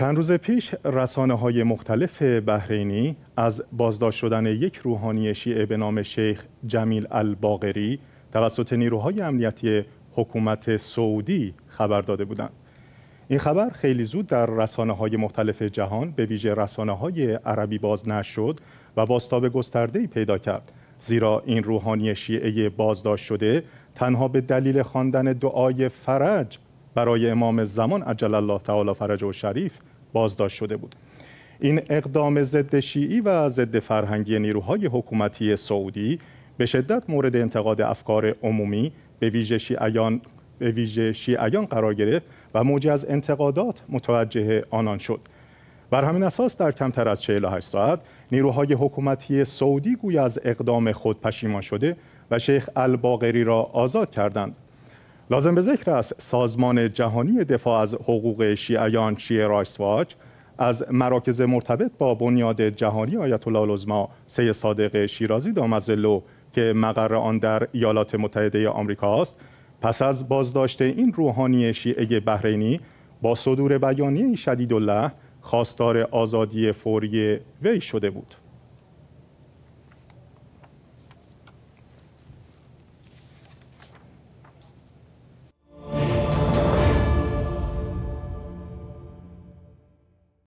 چند روز پیش رسانه های مختلف بحرینی از بازداشت شدن یک روحانی شیعه به نام شیخ جمیل الباقری توسط نیروهای امنیتی حکومت سعودی خبر داده بودند. این خبر خیلی زود در رسانه های مختلف جهان به ویژه رسانه های عربی باز نشد و باستاب گسترده پیدا کرد. زیرا این روحانی شیعه بازداشت شده تنها به دلیل خواندن دعای فرج برای امام زمان عجل الله تعالی فرج و شریف بازداشت شده بود این اقدام ضد شیعی و ضد فرهنگی نیروهای حکومتی سعودی به شدت مورد انتقاد افکار عمومی به ویژه شیعیان به قرار گرفت و موج از انتقادات متوجه آنان شد بر همین اساس در کمتر از 48 ساعت نیروهای حکومتی سعودی گویا از اقدام خود پشیمان شده و شیخ الباقری را آزاد کردند لازم به ذکر است سازمان جهانی دفاع از حقوق شیعیان شیعه رایسواج از مراکز مرتبط با بنیاد جهانی آیت الله العظما سی صادق شیرازی دامزلو که مقر آن در ایالات متحده آمریکا است پس از بازداشت این روحانی شیعه بحرینی با صدور بیانیه شدید الله خواستار آزادی فوری وی شده بود